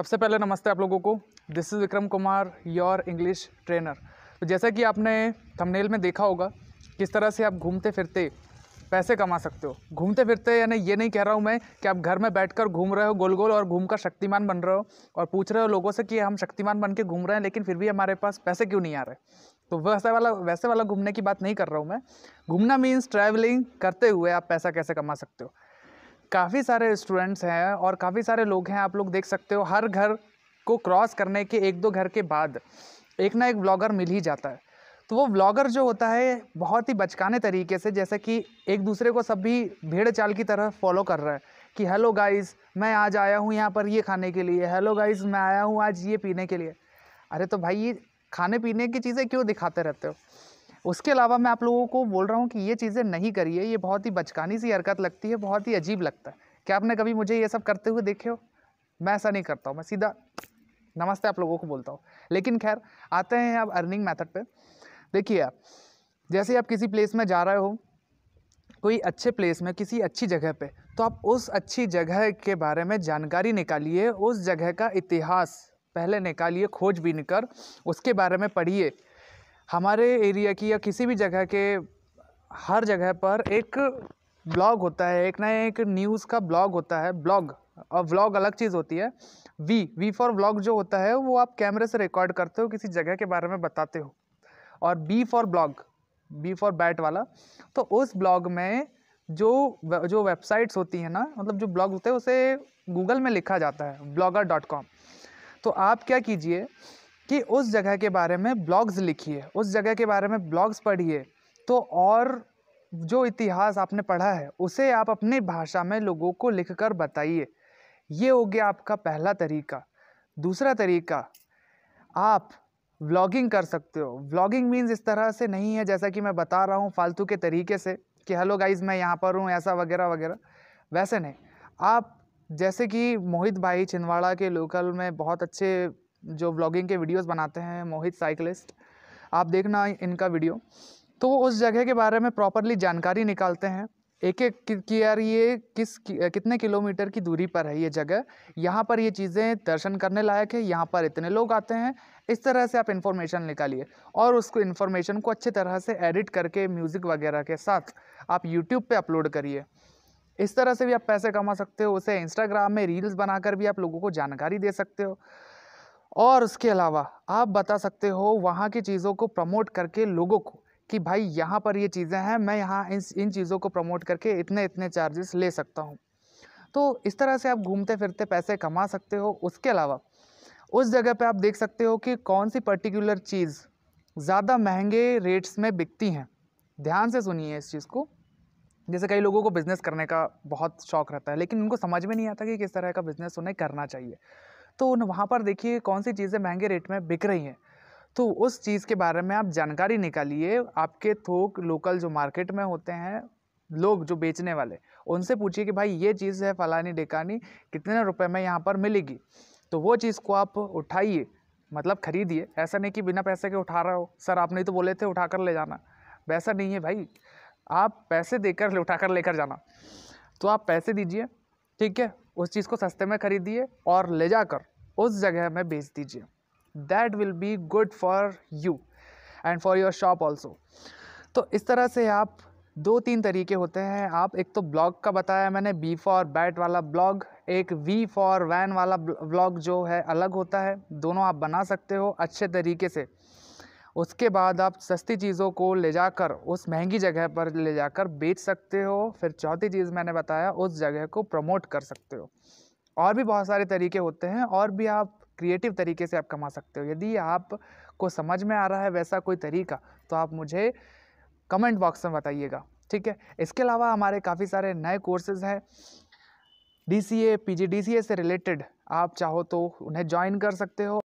सबसे पहले नमस्ते आप लोगों को this is Vikram Kumar your English trainer तो जैसा कि आपने थंबनेल में देखा होगा किस तरह से आप घूमते फिरते पैसे कमा सकते हो घूमते फिरते यानी ये नहीं कह रहा हूँ मैं कि आप घर में बैठकर घूम रहे हो गोल गोल और घूम कर शक्तिमान बन रहे हो और पूछ रहे हो लोगों से कि हम शक्तिमान बन के घूम रहे हैं लेकिन फिर भी हमारे पास पैसे क्यों नहीं आ रहे तो वैसे वाला वैसे वाला घूमने की बात नहीं कर रहा हूँ मैं घूमना मीन्स ट्रैवलिंग करते हुए आप पैसा कैसे कमा सकते हो काफ़ी सारे स्टूडेंट्स हैं और काफ़ी सारे लोग हैं आप लोग देख सकते हो हर घर को क्रॉस करने के एक दो घर के बाद एक ना एक ब्लॉगर मिल ही जाता है तो वो ब्लॉगर जो होता है बहुत ही बचकाने तरीके से जैसे कि एक दूसरे को सभी भीड़ चाल की तरह फॉलो कर रहा है कि हेलो गाइस मैं आज आया हूँ यहाँ पर ये खाने के लिए हेलो गाइस मैं आया हूँ आज ये पीने के लिए अरे तो भाई ये खाने पीने की चीज़ें क्यों दिखाते रहते हो उसके अलावा मैं आप लोगों को बोल रहा हूँ कि ये चीज़ें नहीं करिए ये बहुत ही बचकानी सी हरकत लगती है बहुत ही अजीब लगता है क्या आपने कभी मुझे ये सब करते हुए देखे हो मैं ऐसा नहीं करता हूँ मैं सीधा नमस्ते आप लोगों को बोलता हूँ लेकिन खैर आते हैं आप अर्निंग मैथड पर देखिए आप जैसे आप किसी प्लेस में जा रहे हो कोई अच्छे प्लेस में किसी अच्छी जगह पे तो आप उस अच्छी जगह के बारे में जानकारी निकालिए उस जगह का इतिहास पहले निकालिए खोज बीन कर उसके बारे में पढ़िए हमारे एरिया की या किसी भी जगह के हर जगह पर एक ब्लॉग होता है एक ना एक न्यूज़ का ब्लॉग होता है ब्लॉग और व्लॉग अलग चीज़ होती है वी वी फॉर व्लॉग जो होता है वो आप कैमरे से रिकॉर्ड करते हो किसी जगह के बारे में बताते हो और B for blog B for bat वाला तो उस ब्लॉग में जो जो वेबसाइट्स होती हैं ना मतलब जो ब्लॉग होते हैं उसे गूगल में लिखा जाता है ब्लॉगर डॉट कॉम तो आप क्या कीजिए कि उस जगह के बारे में ब्लॉग्स लिखिए उस जगह के बारे में ब्लॉग्स पढ़िए तो और जो इतिहास आपने पढ़ा है उसे आप अपनी भाषा में लोगों को लिख कर बताइए ये हो गया आपका पहला तरीका दूसरा तरीका आप व्लॉगिंग कर सकते हो व्लॉगिंग मीन्स इस तरह से नहीं है जैसा कि मैं बता रहा हूँ फालतू के तरीके से कि हेलो गाइज मैं यहाँ पर हूँ ऐसा वगैरह वगैरह वैसे नहीं आप जैसे कि मोहित भाई छिंदवाड़ा के लोकल में बहुत अच्छे जो ब्लॉगिंग के वीडियोस बनाते हैं मोहित साइकिलिस्ट आप देखना इनका वीडियो तो वो उस जगह के बारे में प्रॉपरली जानकारी निकालते हैं एक एक कि यार ये किस कितने किलोमीटर की दूरी पर है ये जगह यहाँ पर ये चीज़ें दर्शन करने लायक है यहाँ पर इतने लोग आते हैं इस तरह से आप इन्फॉर्मेशन निकालिए और उसको इन्फॉर्मेशन को अच्छे तरह से एडिट करके म्यूज़िक वगैरह के साथ आप यूट्यूब पे अपलोड करिए इस तरह से भी आप पैसे कमा सकते हो उसे इंस्टाग्राम में रील्स बनाकर भी आप लोगों को जानकारी दे सकते हो और उसके अलावा आप बता सकते हो वहाँ की चीज़ों को प्रमोट करके लोगों को कि भाई यहाँ पर ये चीज़ें हैं मैं यहाँ इन इन चीज़ों को प्रमोट करके इतने इतने चार्जेस ले सकता हूँ तो इस तरह से आप घूमते फिरते पैसे कमा सकते हो उसके अलावा उस जगह पे आप देख सकते हो कि कौन सी पर्टिकुलर चीज़ ज़्यादा महंगे रेट्स में बिकती हैं ध्यान से सुनिए इस चीज़ को जैसे कई लोगों को बिज़नेस करने का बहुत शौक रहता है लेकिन उनको समझ में नहीं आता कि किस तरह का बिज़नेस उन्हें करना चाहिए तो वहाँ पर देखिए कौन सी चीज़ें महंगे रेट में बिक रही हैं तो उस चीज़ के बारे में आप जानकारी निकालिए आपके थोक लोकल जो मार्केट में होते हैं लोग जो बेचने वाले उनसे पूछिए कि भाई ये चीज़ है फलानी डेकानी कितने रुपए में यहाँ पर मिलेगी तो वो चीज़ को आप उठाइए मतलब खरीदिए ऐसा नहीं कि बिना पैसे के उठा रहे हो सर आपने तो बोले थे उठा कर ले जाना वैसा नहीं है भाई आप पैसे देकर उठा कर लेकर जाना तो आप पैसे दीजिए ठीक है उस चीज़ को सस्ते में खरीदिए और ले जाकर उस जगह में बेच दीजिए that will be good for you and for your shop also तो इस तरह से आप दो तीन तरीके होते हैं आप एक तो ब्लॉग का बताया मैंने बी फॉर बैट वाला ब्लॉग एक वी फॉर वैन वाला ब्लॉग जो है अलग होता है दोनों आप बना सकते हो अच्छे तरीके से उसके बाद आप सस्ती चीज़ों को ले जाकर उस महंगी जगह पर ले जाकर बेच सकते हो फिर चौथी चीज़ मैंने बताया उस जगह को प्रमोट कर सकते हो और भी बहुत सारे तरीके होते हैं और भी आप क्रिएटिव तरीके से आप कमा सकते हो यदि आप को समझ में आ रहा है वैसा कोई तरीका तो आप मुझे कमेंट बॉक्स में बताइएगा ठीक है इसके अलावा हमारे काफ़ी सारे नए कोर्सेज़ हैं D C A P G D C A से रिलेटेड आप चाहो तो उन्हें ज्वाइन कर सकते हो